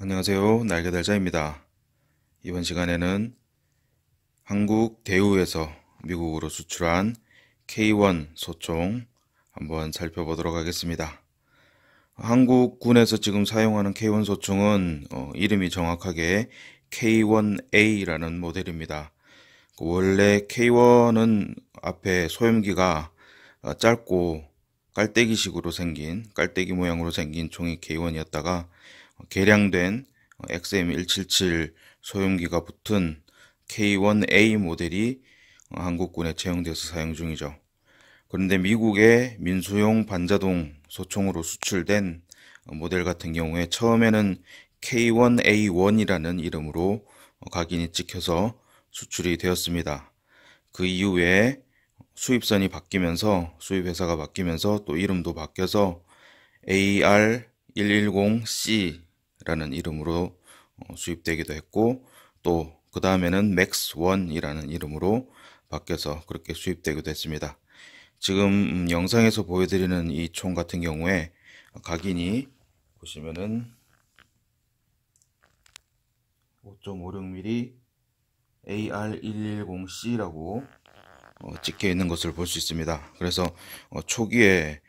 안녕하세요. 날개달자입니다. 이번 시간에는 한국 대우에서 미국으로 수출한 K1 소총 한번 살펴보도록 하겠습니다. 한국군에서 지금 사용하는 K1 소총은 어, 이름이 정확하게 K1A라는 모델입니다. 그 원래 K1은 앞에 소염기가 어, 짧고 깔때기식으로 생긴 깔때기 모양으로 생긴 총이 K1이었다가 개량된 XM177 소형기가 붙은 K1A 모델이 어, 한국군에 채용돼서 사용 중이죠. 그런데 미국의 민수용 반자동 소총으로 수출된 어, 모델 같은 경우에 처음에는 K1A1이라는 이름으로 어, 각인이 찍혀서 수출이 되었습니다. 그 이후에 수입선이 바뀌면서 수입회사가 바뀌면서 또 이름도 바뀌어서 AR 110C라는 이름으로 어, 수입되기도 했고 또 그 다음에는 맥스1이라는 이름으로 바뀌어서 그렇게 수입되기도 했습니다. 지금 음, 영상에서 보여드리는 이 총 같은 경우에 각인이 보시면은 5.56mm AR110C라고 어, 찍혀 있는 것을 볼 수 있습니다. 그래서 어, 초기에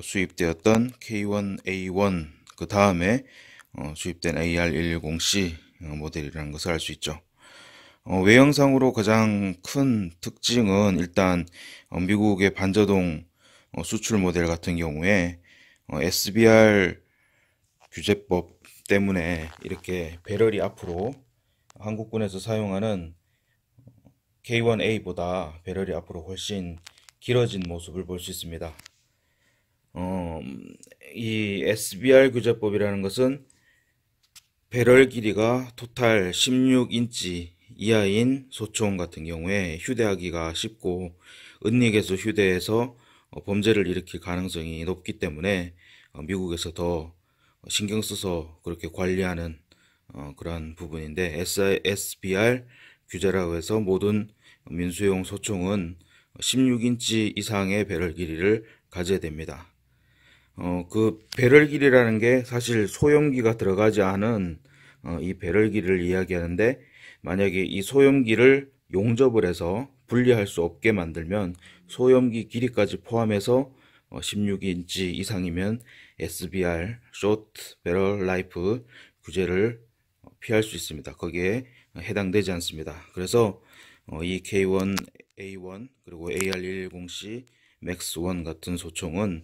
수입되었던 K1A1 그 다음에 어, 수입된 AR110C 어, 모델이라는 것을 알 수 있죠. 어, 외형상으로 가장 큰 특징은 일단 미국의 반자동 수출 모델 같은 경우에 SBR 규제법 때문에 이렇게 배럴이 앞으로 한국군에서 사용하는 K1A보다 배럴이 앞으로 훨씬 길어진 모습을 볼 수 있습니다. 어, 이 SBR 규제법이라는 것은 배럴 길이가 토탈 16인치 이하인 소총 같은 경우에 휴대하기가 쉽고 은닉에서 휴대해서 어, 범죄를 일으킬 가능성이 높기 때문에 어, 미국에서 더 신경 써서 그렇게 관리하는 어, 그런 부분인데 SBR 규제라고 해서 모든 민수용 소총은 16인치 이상의 배럴 길이를 가져야 됩니다. 어, 그 배럴 길이라는 게 사실 소염기가 들어가지 않은 어, 이 배럴 길이를 이야기하는데 만약에 이 소염기를 용접을 해서 분리할 수 없게 만들면 소염기 길이까지 포함해서 어, 16인치 이상이면 SBR (Short Barrel Life) 규제를 어, 피할 수 있습니다. 거기에 해당되지 않습니다. 그래서 어, 이 K1, A1 그리고 AR110C 맥스1 같은 소총은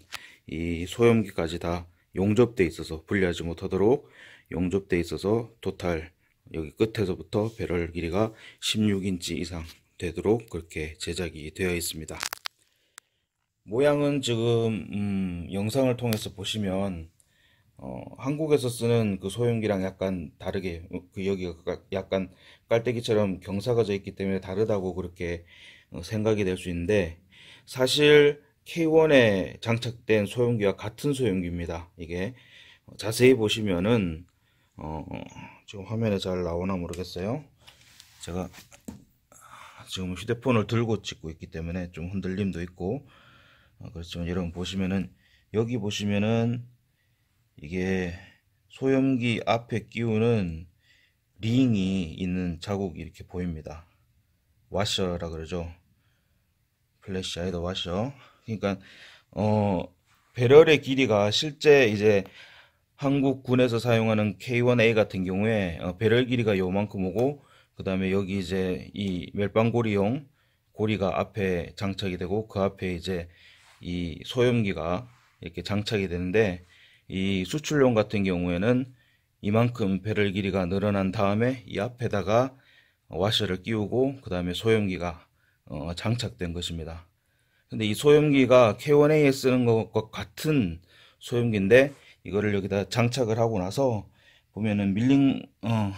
이 소염기까지 다 용접돼 있어서 분리하지 못하도록 용접돼 있어서 도탈 여기 끝에서부터 배럴 길이가 16인치 이상 되도록 그렇게 제작이 되어 있습니다. 모양은 지금 음, 영상을 통해서 보시면 어, 한국에서 쓰는 그 소형기랑 약간 다르게 어, 그 여기가 그 약간 깔때기처럼 경사가 져 있기 때문에 다르다고 그렇게 어, 생각이 될 수 있는데 사실 K1에 장착된 소형기와 같은 소형기입니다. 이게 자세히 보시면은 어, 어, 지금 화면에 잘 나오나 모르겠어요. 제가 지금 휴대폰을 들고 찍고 있기 때문에 좀 흔들림도 있고 어, 그렇지만 여러분 보시면은 여기 보시면은 이게 소염기 앞에 끼우는 링이 있는 자국이 이렇게 보입니다. 와셔라 그러죠. 플래시 아이더 와셔. 그러니까 어 배럴의 길이가 실제 이제 한국 군에서 사용하는 K1A 같은 경우에 어, 배럴 길이가 요만큼 오고 그 다음에 여기 이제 이 멸빵고리용 고리가 앞에 장착이 되고 그 앞에 이제 이 소염기가 이렇게 장착이 되는데 이 수출용 같은 경우에는 이만큼 배럴 길이가 늘어난 다음에 이 앞에다가 와셔를 끼우고 그 다음에 소염기가 어, 장착된 것입니다. 근데 이 소염기가 K1A에 쓰는 것과 같은 소염기인데 이거를 여기다 장착을 하고 나서 보면은 밀링 어,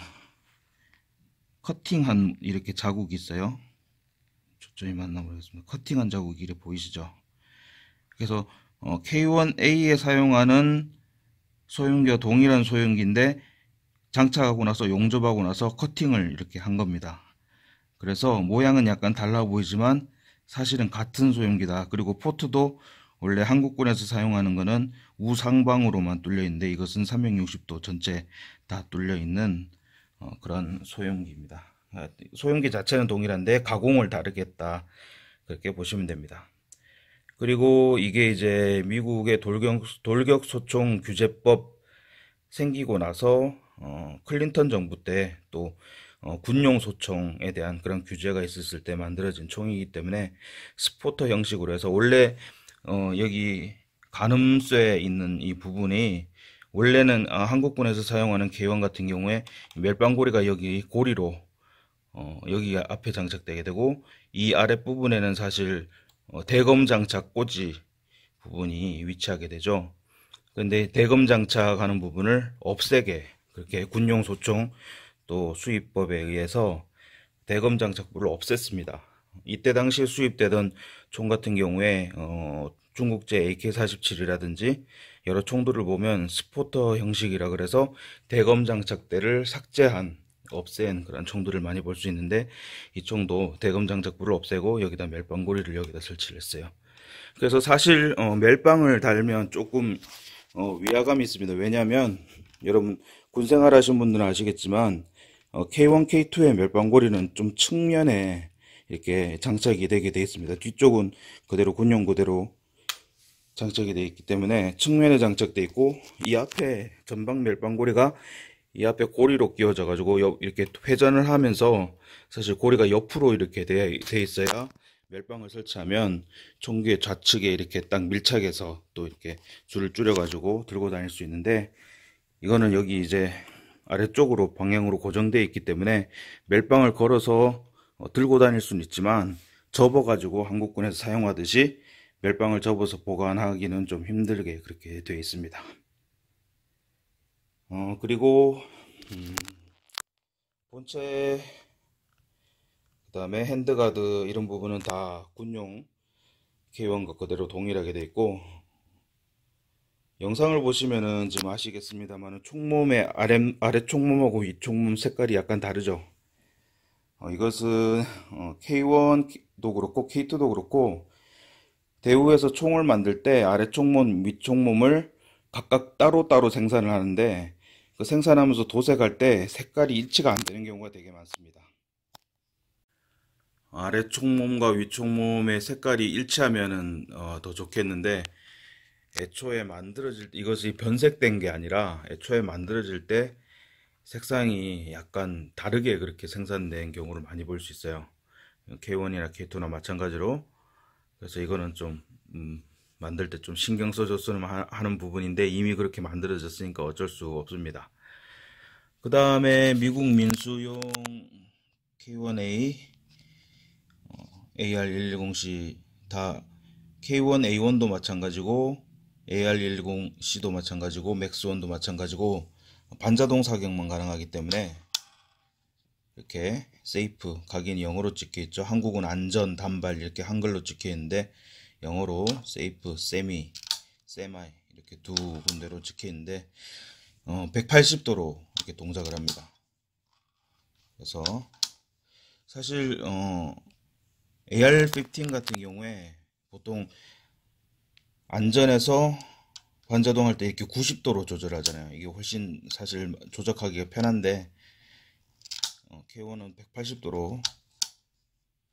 커팅한 이렇게 자국이 있어요. 초점이 맞나 모르겠습니다. 커팅한 자국이 이렇게 보이시죠? 그래서 어, K1A에 사용하는 소형기와 동일한 소형기인데 장착하고 나서 용접하고 나서 커팅을 이렇게 한 겁니다. 그래서 모양은 약간 달라 보이지만 사실은 같은 소형기다. 그리고 포트도 원래 한국군에서 사용하는 거는 우상방으로만 뚫려 있는데 이것은 360도 전체 다 뚫려 있는 어, 그런 소형기입니다. 아, 소형기 자체는 동일한데 가공을 다르게 했다. 그렇게 보시면 됩니다. 그리고 이게 이제 미국의 돌격, 돌격 소총 규제법 생기고 나서 어, 클린턴 정부 때또 어, 군용 소총에 대한 그런 규제가 있었을 때 만들어진 총이기 때문에 스포터 형식으로 해서 원래 어, 여기 가늠쇠 있는 이 부분이 원래는 어, 한국군에서 사용하는 개원 같은 경우에 멸빵고리가 여기 고리로 어, 여기 앞에 장착되게 되고 이 아랫부분에는 사실 어, 대검 장착 꽂이 부분이 위치하게 되죠. 그런데 대검 장착하는 부분을 없애게 그렇게 군용 소총 또 수입법에 의해서 대검장 착부를 없앴습니다. 이때 당시 수입되던 총 같은 경우에 어, 중국제 AK-47이라든지 여러 총들을 보면 스포터 형식이라 그래서 대검 장착대를 삭제한 없앤 그런 총들을 많이 볼 수 있는데 이 총도 대검 장착부를 없애고 여기다 멜빵고리를 여기다 설치를 했어요. 그래서 사실 어, 멜빵을 달면 조금 어, 위화감이 있습니다. 왜냐하면 여러분 군생활 하신 분들은 아시겠지만 K1, K2의 멸방고리는 좀 측면에 이렇게 장착이 되게 되어 있습니다. 뒤쪽은 그대로 군용 그대로 장착이 되어 있기 때문에 측면에 장착되어 있고 이 앞에 전방 멸방고리가 이 앞에 고리로 끼워져 가지고 이렇게 회전을 하면서 사실 고리가 옆으로 이렇게 돼, 돼 있어야 멸방을 설치하면 총기의 좌측에 이렇게 딱 밀착해서 또 이렇게 줄을 줄여 가지고 들고 다닐 수 있는데 이거는 여기 이제 아래쪽으로 방향으로 고정되어 있기 때문에 멜빵을 걸어서 어, 들고 다닐 수는 있지만 접어가지고 한국군에서 사용하듯이 멜빵을 접어서 보관하기는 좀 힘들게 그렇게 되어 있습니다. 어, 그리고 음, 본체 그 다음에 핸드가드 이런 부분은 다 군용 K1과 그대로 동일하게 되어 있고 영상을 보시면은 지금 아시겠습니다만 총몸의 아래, 아래 총몸하고 위 총몸 색깔이 약간 다르죠. 어, 이것은 어, K1도 그렇고 K2도 그렇고 대우에서 총을 만들 때 아래 총몸, 위 총몸을 각각 따로따로 생산을 하는데 그 생산하면서 도색할 때 색깔이 일치가 안 되는 경우가 되게 많습니다. 아래 총몸과 위 총몸의 색깔이 일치하면 어, 더 좋겠는데 애초에 만들어질 이것이 변색된 게 아니라 애초에 만들어질 때 색상이 약간 다르게 그렇게 생산된 경우를 많이 볼 수 있어요. K1이나 K2나 마찬가지로 그래서 이거는 좀 음, 만들 때 좀 신경 써줬으면 하는 부분인데 이미 그렇게 만들어졌으니까 어쩔 수 없습니다. 그 다음에 미국 민수용 K1A 어, AR110C 다 K1A1도 마찬가지고 AR110C도 마찬가지고 맥스원도 마찬가지고 반자동 사격만 가능하기 때문에 이렇게 세이프 각인 영어로 찍혀 있죠. 한국은 안전, 단발 이렇게 한글로 찍혀 있는데 영어로 세이프, 세미, 세마이 이렇게 두 군데로 찍혀 있는데 어, 180도로 이렇게 동작을 합니다. 그래서 사실 어, AR-15 같은 경우에 보통 안전에서 반자동 할 때 이렇게 90도로 조절하잖아요. 이게 훨씬 사실 조작하기가 편한데 어, K1은 180도로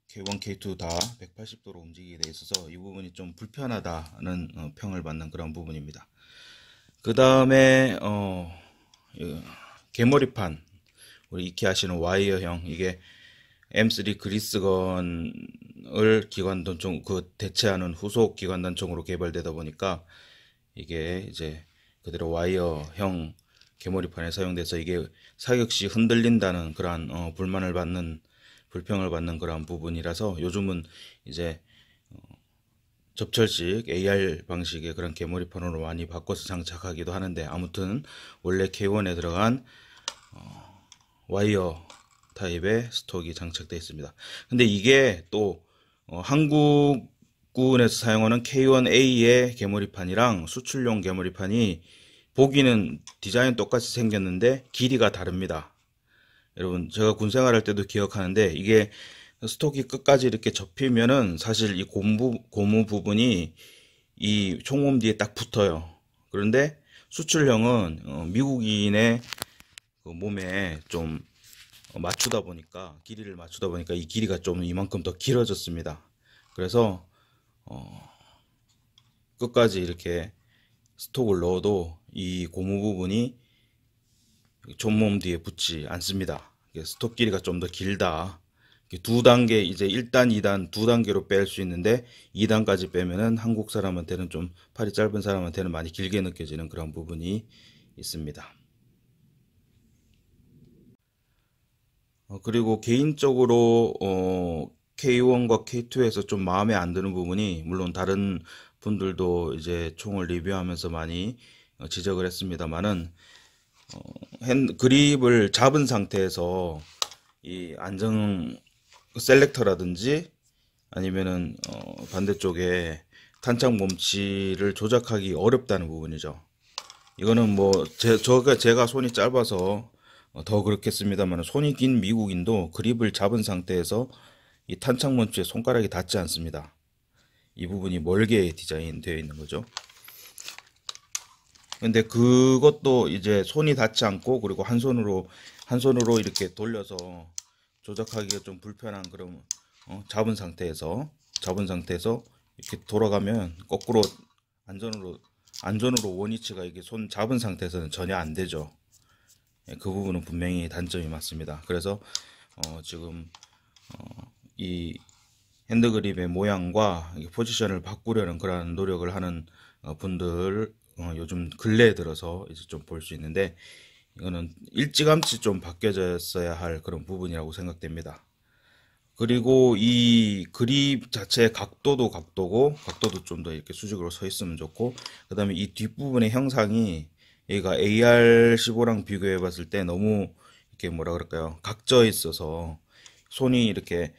K1, K2 다 180도로 움직이게 돼 있어서 이 부분이 좀 불편하다는 어, 평을 받는 그런 부분입니다. 그 다음에 어, 개머리판 우리 익히 아시는 와이어형 이게 M3 그리스건을 기관 단총 그 대체하는 후속 기관 단총으로 개발되다 보니까 이게 이제 그대로 와이어형 개머리판에 사용돼서 이게 사격 시 흔들린다는 그러한 어, 불만을 받는 불평을 받는 그러한 부분이라서 요즘은 이제 어, 접철식 AR 방식의 그런 개머리판으로 많이 바꿔서 장착하기도 하는데 아무튼 원래 K1에 들어간 어, 와이어 타입의 스톡이 장착되어 있습니다. 근데 이게 또 어, 한국군에서 사용하는 K1A의 개머리판이랑 수출용 개머리판이 보기는 디자인 똑같이 생겼는데 길이가 다릅니다. 여러분 제가 군 생활할 때도 기억하는데 이게 스톡이 끝까지 이렇게 접히면은 사실 이 고무, 고무 부분이 이 총몸 뒤에 딱 붙어요. 그런데 수출형은 어, 미국인의 그 몸에 좀 어, 맞추다 보니까 길이를 맞추다 보니까 이 길이가 좀 이만큼 더 길어졌습니다. 그래서 어, 끝까지 이렇게 스톡을 넣어도 이 고무 부분이 존몸 뒤에 붙지 않습니다. 스톡 길이가 좀 더 길다. 두 단계 이제 1단, 2단 두 단계로 뺄 수 있는데 2단까지 빼면은 한국 사람한테는 좀 팔이 짧은 사람한테는 많이 길게 느껴지는 그런 부분이 있습니다. 어, 그리고 개인적으로 어, K1과 K2에서 좀 마음에 안 드는 부분이 물론 다른 분들도 이제 총을 리뷰하면서 많이 어, 지적을 했습니다만은 어, 핸 그립을 잡은 상태에서 이 안정 셀렉터라든지 아니면은 어, 반대쪽에 탄창 몸치를 조작하기 어렵다는 부분이죠. 이거는 뭐 제, 저 제가 손이 짧아서 어, 더 그렇겠습니다만 손이 긴 미국인도 그립을 잡은 상태에서 이 탄창 펀치에 손가락이 닿지 않습니다. 이 부분이 멀게 디자인되어 있는 거죠. 근데 그것도 이제 손이 닿지 않고 그리고 한 손으로 한 손으로 이렇게 돌려서 조작하기가 좀 불편한 그런 어, 잡은 상태에서 잡은 상태에서 이렇게 돌아가면 거꾸로 안전으로 안전으로 원위치가 이게 손 잡은 상태에서는 전혀 안 되죠. 예, 그 부분은 분명히 단점이 맞습니다. 그래서 어 지금 어이 핸드그립의 모양과 포지션을 바꾸려는 그러한 노력을 하는 어, 분들 어 요즘 근래에 들어서 이제 좀 볼 수 있는데 이거는 일찌감치 좀 바뀌어졌어야 할 그런 부분이라고 생각됩니다. 그리고 이 그립 자체의 각도도 각도고 각도도 좀 더 이렇게 수직으로 서 있으면 좋고 그 다음에 이 뒷부분의 형상이 얘가 AR15랑 비교해 봤을 때 너무 이렇게 뭐라 그럴까요? 각져 있어서 손이 이렇게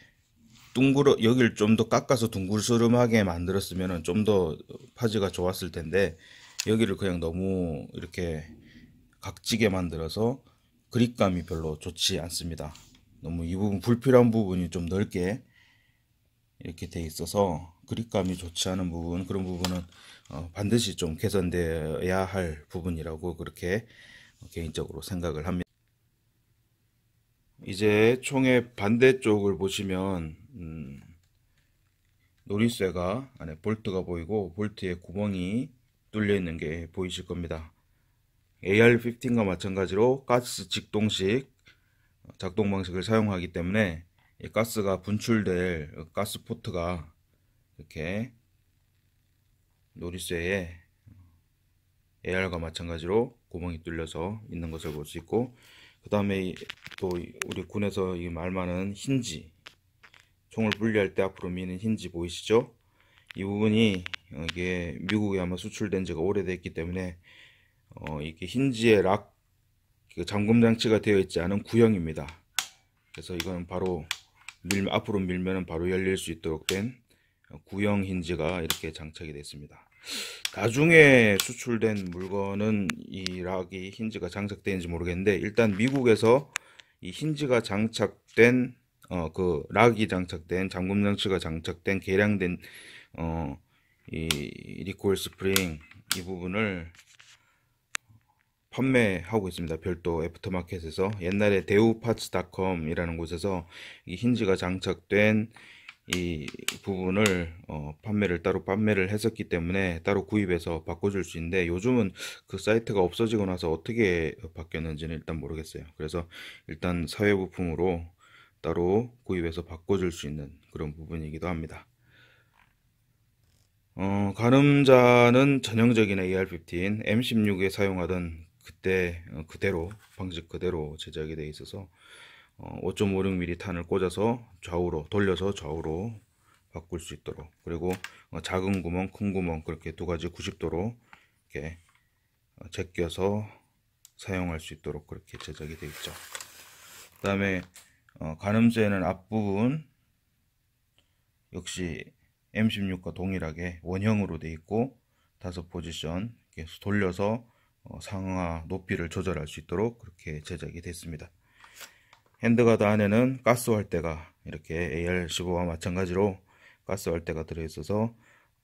둥그러 여기를 좀 더 깎아서 둥글스름하게 만들었으면 좀 더 파지가 좋았을 텐데 여기를 그냥 너무 이렇게 각지게 만들어서 그립감이 별로 좋지 않습니다. 너무 이 부분 불필요한 부분이 좀 넓게 이렇게 돼 있어서 그립감이 좋지 않은 부분 그런 부분은 어, 반드시 좀 개선되어야 할 부분이라고 그렇게 개인적으로 생각을 합니다. 이제 총의 반대쪽을 보시면 음, 놀이쇠가 안에 볼트가 보이고 볼트에 구멍이 뚫려 있는 게 보이실 겁니다. AR-15과 마찬가지로 가스 직동식 작동 방식을 사용하기 때문에 가스가 분출될 가스 포트가 이렇게 노리쇠에 어, AR과 마찬가지로 구멍이 뚫려서 있는 것을 볼 수 있고 그 다음에 또 우리 군에서 이말많은 힌지 총을 분리할 때 앞으로 미는 힌지 보이시죠? 이 부분이 어, 이게 미국에 아마 수출된 지가 오래됐기 때문에 어 이게 힌지의 락 그 잠금 장치가 되어 있지 않은 구형입니다. 그래서 이건 바로 밀, 앞으로 밀면 바로 열릴 수 있도록 된 구형 힌지가 이렇게 장착이 됐습니다. 나중에 수출된 물건은 이 락이 힌지가 장착되는지 모르겠는데 일단 미국에서 이 힌지가 장착된 어그 락이 장착된 잠금 장치가 장착된 개량된 어 이 리콜 스프링 이 부분을 판매하고 있습니다. 별도 애프터마켓에서 옛날에 대우파츠닷컴이라는 곳에서 이 힌지가 장착된 이 부분을 어, 판매를 따로 판매를 했었기 때문에 따로 구입해서 바꿔줄 수 있는데 요즘은 그 사이트가 없어지고 나서 어떻게 바뀌었는지는 일단 모르겠어요. 그래서 일단 사회부품으로 따로 구입해서 바꿔줄 수 있는 그런 부분이기도 합니다. 어, 가늠자는 전형적인 AR-15, M16에 사용하던 그때 어, 그대로 방식 그대로 제작이 되어 있어서 5.56mm 어, 탄을 꽂아서 좌우로 돌려서 좌우로 바꿀 수 있도록 그리고 어, 작은 구멍 큰 구멍 그렇게 두 가지 90도로 이렇게 어, 제껴서 사용할 수 있도록 그렇게 제작이 되어 있죠 그 다음에 가늠쇠는 앞부분 역시 M16과 동일하게 원형으로 되어 있고 다섯 포지션 이렇게 돌려서 상하 높이를 조절할 수 있도록 그렇게 제작이 됐습니다 핸드가드 안에는 가스 활대가 이렇게 AR15와 마찬가지로 가스 활대가 들어있어서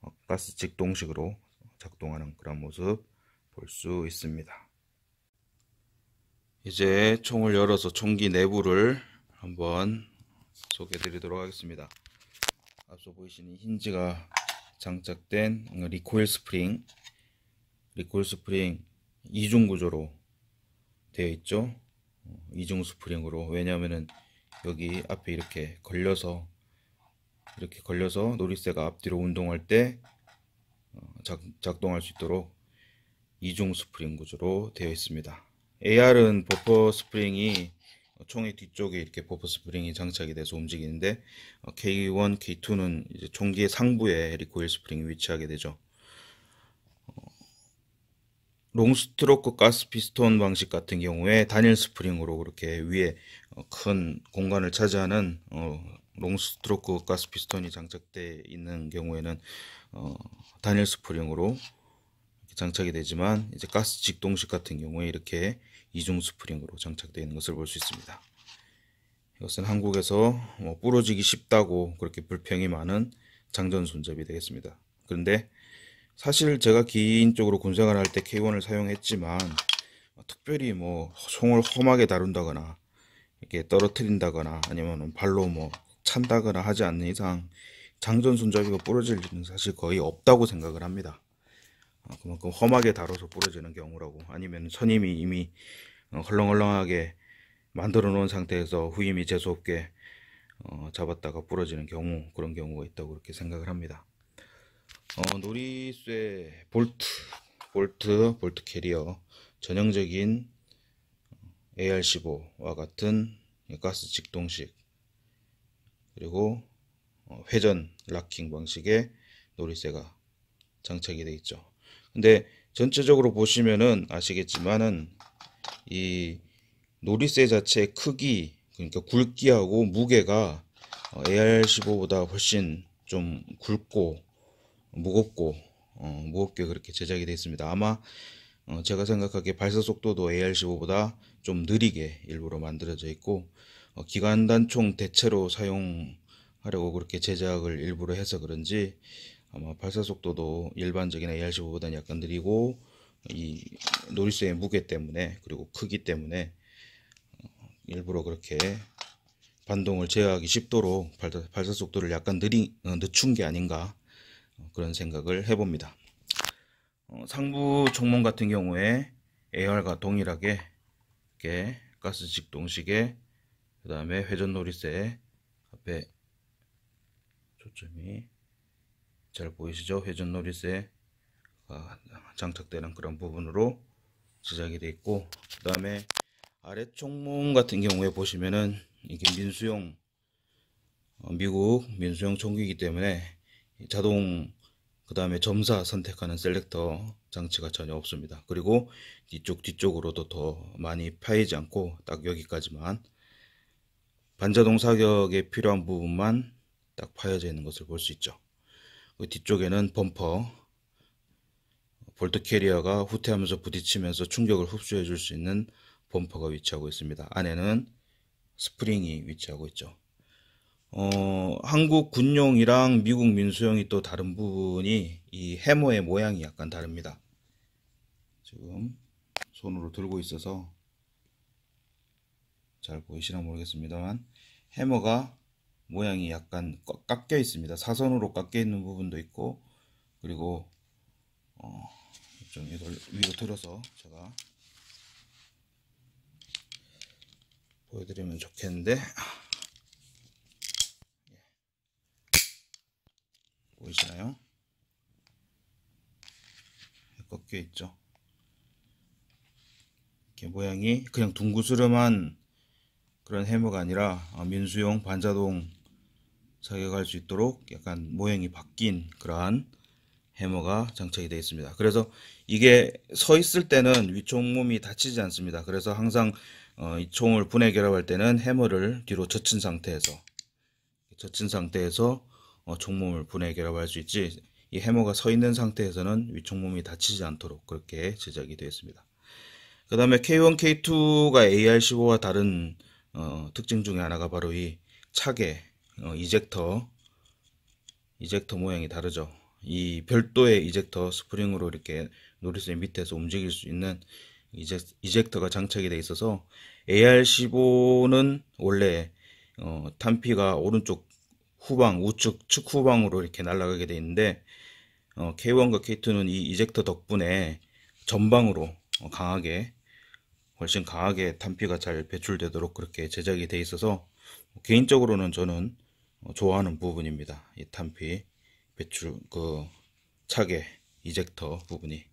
어, 가스 직동식으로 작동하는 그런 모습 볼 수 있습니다. 이제 총을 열어서 총기 내부를 한번 소개해 드리도록 하겠습니다. 앞서 보이시는 힌지가 장착된 리코일 스프링 리코일 스프링 이중 구조로 되어 있죠. 이중 스프링으로 왜냐하면은 여기 앞에 이렇게 걸려서 이렇게 걸려서 놀이쇠가 앞뒤로 운동할 때 어, 작, 작동할 수 있도록 이중 스프링 구조로 되어 있습니다. AR은 버퍼 스프링이 총의 뒤쪽에 이렇게 버퍼 스프링이 장착이 돼서 움직이는데 K1, 어, K2는 이제 총기의 상부에 리코일 스프링이 위치하게 되죠. 롱스트로크 가스 피스톤 방식 같은 경우에 단일 스프링으로 그렇게 위에 어, 큰 공간을 차지하는 어, 롱스트로크 가스 피스톤이 장착되어 있는 경우에는 어, 단일 스프링으로 장착이 되지만 이제 가스 직동식 같은 경우에 이렇게 이중 스프링으로 장착되어 있는 것을 볼 수 있습니다. 이것은 한국에서 뭐 부러지기 쉽다고 그렇게 불평이 많은 장전 손잡이 되겠습니다. 그런데 사실 제가 개인적으로 군생활 할때 K1을 사용했지만 특별히 뭐 송을 험하게 다룬다거나 이렇게 떨어뜨린다거나 아니면 발로 뭐 찬다거나 하지 않는 이상 장전 손잡이가 부러질 일은 사실 거의 없다고 생각을 합니다. 어, 그만큼 험하게 다뤄서 부러지는 경우라고 아니면 선임이 이미 어, 헐렁헐렁하게 만들어 놓은 상태에서 후임이 재수없게 어, 잡았다가 부러지는 경우 그런 경우가 있다고 그렇게 생각을 합니다. 어, 노리스의 볼트, 볼트, 볼트 캐리어 전형적인 AR15와 같은 가스 직동식 그리고 어, 회전 락킹 방식의 노리쇠가 장착이 되어 있죠. 근데 전체적으로 보시면은 아시겠지만은 이 노리쇠 자체의 크기 그러니까 굵기하고 무게가 어, AR15보다 훨씬 좀 굵고 무겁고 어, 무겁게 그렇게 제작이 되어 있습니다. 아마 어, 제가 생각하기에 발사 속도도 AR15보다 좀 느리게 일부러 만들어져 있고 어, 기관 단총 대체로 사용하려고 그렇게 제작을 일부러 해서 그런지 아마 발사 속도도 일반적인 AR15보다는 약간 느리고 이 노리스의 무게 때문에 그리고 크기 때문에 어, 일부러 그렇게 반동을 제어하기 쉽도록 발사, 속도를 약간 느리, 어, 늦춘 게 아닌가 그런 생각을 해봅니다. 어, 상부 정문 같은 경우에 AR과 동일하게 이렇게 가스 직동식에 그 다음에 회전놀이쇠 앞에 초점이 잘 보이시죠? 회전놀이세가 장착되는 그런 부분으로 제작이 되어 있고 그 다음에 아래 총몸 같은 경우에 보시면은 이게 민수용 어, 미국 민수용 총기이기 때문에 자동 그 다음에 점사 선택하는 셀렉터 장치가 전혀 없습니다. 그리고 뒤쪽 뒤쪽으로도 더 많이 파이지 않고 딱 여기까지만 반자동 사격에 필요한 부분만 딱 파여져 있는 것을 볼 수 있죠. 그 뒤쪽에는 범퍼 볼트 캐리어가 후퇴하면서 부딪히면서 충격을 흡수해 줄 수 있는 범퍼가 위치하고 있습니다. 안에는 스프링이 위치하고 있죠. 어, 한국 군용이랑 미국 민수용이 또 다른 부분이 이해머의 모양이 약간 다릅니다. 지금 손으로 들고 있어서 잘 보이시나 모르겠습니다만 해머가 모양이 약간 깎여 있습니다. 사선으로 깎여 있는 부분도 있고 그리고 어, 좀 위로 들어서 제가 보여드리면 좋겠는데 보이시나요? 꺾여 있죠. 이렇게 모양이 그냥 둥그스름한 그런 해머가 아니라 어, 민수용 반자동 사격할 수 있도록 약간 모양이 바뀐 그러한 해머가 장착이 되어 있습니다. 그래서 이게 서 있을 때는 위총 몸이 다치지 않습니다. 그래서 항상 어, 이 총을 분해 결합할 때는 해머를 뒤로 젖힌 상태에서 젖힌 상태에서 어, 총몸을 분해해라고할 수 있지 이 해머가 서 있는 상태에서는 위총몸이 다치지 않도록 그렇게 제작이 되었습니다. 그 다음에 K1, K2가 AR15와 다른 어, 특징 중에 하나가 바로 이 차계, 어, 이젝터, 이젝터 모양이 다르죠. 이 별도의 이젝터 스프링으로 이렇게 노리스의 밑에서 움직일 수 있는 이젝, 터가 장착이 되어 있어서 AR15는 원래 어, 탄피가 오른쪽 후방 우측 측 후방으로 이렇게 날아가게 돼 있는데 어, K1과 K2는 이 이젝터 덕분에 전방으로 어, 강하게 훨씬 강하게 탄피가 잘 배출되도록 그렇게 제작이 돼 있어서 개인적으로는 저는 어, 좋아하는 부분입니다. 이 탄피 배출 그 차계 이젝터 부분이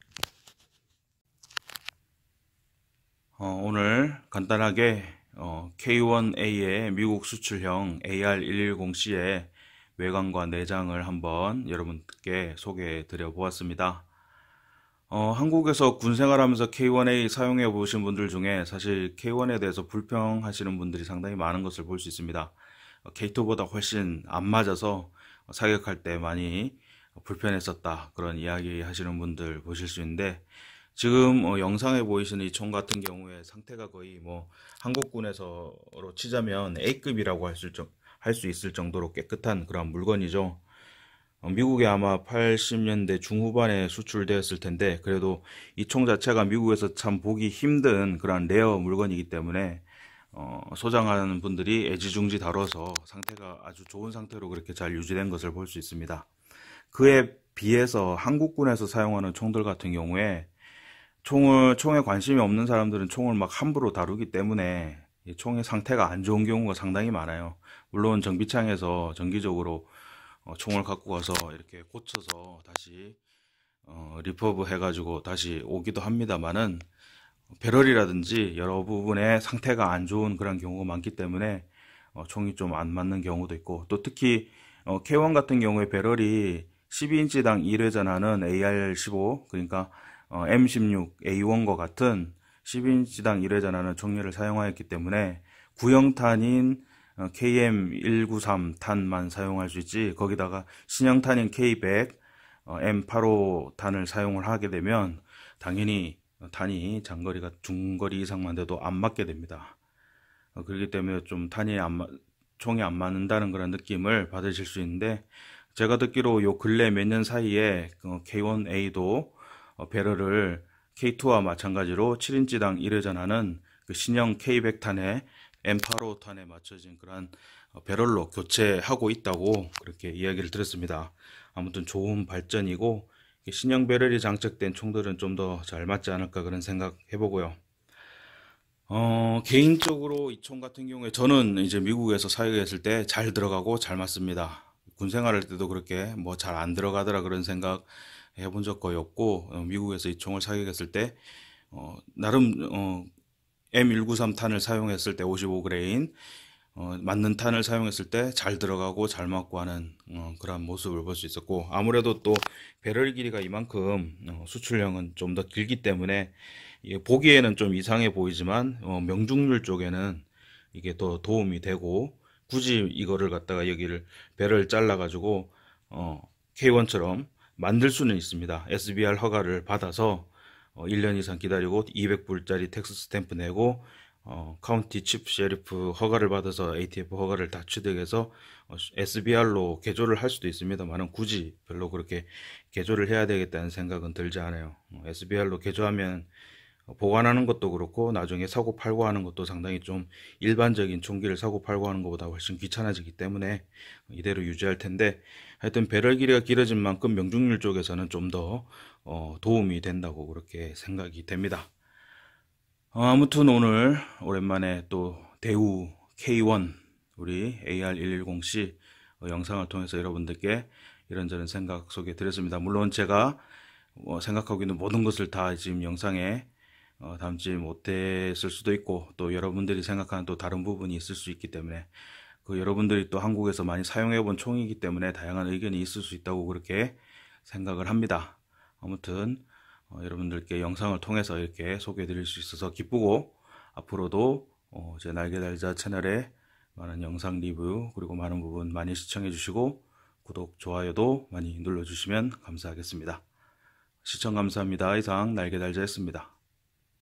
어, 오늘 간단하게 어, K1A의 미국 수출형 AR110C의 외관과 내장을 한번 여러분께 소개해 드려 보았습니다. 어, 한국에서 군 생활하면서 K1A 사용해 보신 분들 중에 사실 K1에 대해서 불평하시는 분들이 상당히 많은 것을 볼 수 있습니다. 게이트보다 어, 훨씬 안 맞아서 사격할 때 많이 불편했었다 그런 이야기 하시는 분들 보실 수 있는데 지금 어, 영상에 보이시는 이 총 같은 경우에 상태가 거의 뭐 한국군에서로 치자면 A급이라고 할 수 있을 정도로 깨끗한 그런 물건이죠. 어, 미국에 아마 80년대 중후반에 수출되었을 텐데 그래도 이 총 자체가 미국에서 참 보기 힘든 그런 레어 물건이기 때문에 어, 소장하는 분들이 애지중지 다뤄서 상태가 아주 좋은 상태로 그렇게 잘 유지된 것을 볼 수 있습니다. 그에 비해서 한국군에서 사용하는 총들 같은 경우에 총을 총에 관심이 없는 사람들은 총을 막 함부로 다루기 때문에 총의 상태가 안 좋은 경우가 상당히 많아요. 물론 정비창에서 정기적으로 어, 총을 갖고 가서 이렇게 고쳐서 다시 어, 리퍼브 해가지고 다시 오기도 합니다만은 배럴이라든지 여러 부분의 상태가 안 좋은 그런 경우가 많기 때문에 어, 총이 좀 안 맞는 경우도 있고 또 특히 어, K1 같은 경우에 배럴이 12인치당 1회전하는 AR15 그러니까 어, M16A1과 같은 10인치당 1회전하는 총리를 사용하였기 때문에 구형탄인 어, KM193 탄만 사용할 수 있지 거기다가 신형탄인 K100 어, M85 탄을 사용을 하게 되면 당연히 탄이 장거리가 중거리 이상만 돼도 안 맞게 됩니다. 어, 그렇기 때문에 좀 탄이 안 총이 안 맞는다는 그런 느낌을 받으실 수 있는데 제가 듣기로 요 근래 몇 년 사이에 그 K1A도 어, 배럴을 K2와 마찬가지로 7인치당 1회전하는 그 신형 k 1 0 0탄에 M85탄에 맞춰진 그런한 어, 배럴로 교체하고 있다고 그렇게 이야기를 들었습니다. 아무튼 좋은 발전이고 신형 배럴이 장착된 총들은 좀 더 잘 맞지 않을까 그런 생각 해보고요. 어, 개인적으로 이 총 같은 경우에 저는 이제 미국에서 사역했을 때 잘 들어가고 잘 맞습니다. 군 생활할 때도 그렇게 뭐 잘 안 들어가더라 그런 생각 해본 적 거의 없고 어, 미국에서 이 총을 사격했을 때 어, 나름 어, M193 탄을 사용했을 때 55그레인 어, 맞는 탄을 사용했을 때 잘 들어가고 잘 맞고 하는 어, 그런 모습을 볼 수 있었고 아무래도 또 배럴 길이가 이만큼 어, 수출형은 좀 더 길기 때문에 예, 보기에는 좀 이상해 보이지만 어, 명중률 쪽에는 이게 더 도움이 되고 굳이 이거를 갖다가 여기를 배를 잘라 가지고 어 K1처럼 만들 수는 있습니다. SBR 허가를 받아서 어, 1년 이상 기다리고 200불짜리 텍스 스탬프 내고 어, 카운티 칩 셰리프 허가를 받아서 ATF 허가를 다 취득해서 어, SBR로 개조를 할 수도 있습니다만은 굳이 별로 그렇게 개조를 해야 되겠다는 생각은 들지 않아요. 어, SBR로 개조하면 보관하는 것도 그렇고 나중에 사고 팔고 하는 것도 상당히 좀 일반적인 총기를 사고 팔고 하는 것보다 훨씬 귀찮아지기 때문에 이대로 유지할 텐데 하여튼 배럴 길이가 길어진 만큼 명중률 쪽에서는 좀더 어, 도움이 된다고 그렇게 생각이 됩니다. 어, 아무튼 오늘 오랜만에 또 대우 K1 우리 AR110C 어, 영상을 통해서 여러분들께 이런저런 생각 소개 드렸습니다. 물론 제가 어, 생각하고 있는 모든 것을 다 지금 영상에 담지 못했을 수도 있고 또 여러분들이 생각하는 또 다른 부분이 있을 수 있기 때문에 그 여러분들이 또 한국에서 많이 사용해 본 총이기 때문에 다양한 의견이 있을 수 있다고 그렇게 생각을 합니다. 아무튼 어, 여러분들께 영상을 통해서 이렇게 소개해 드릴 수 있어서 기쁘고 앞으로도 어, 제 날개달자 채널에 많은 영상 리뷰 그리고 많은 부분 많이 시청해 주시고 구독, 좋아요도 많이 눌러주시면 감사하겠습니다. 시청 감사합니다. 이상 날개달자였습니다.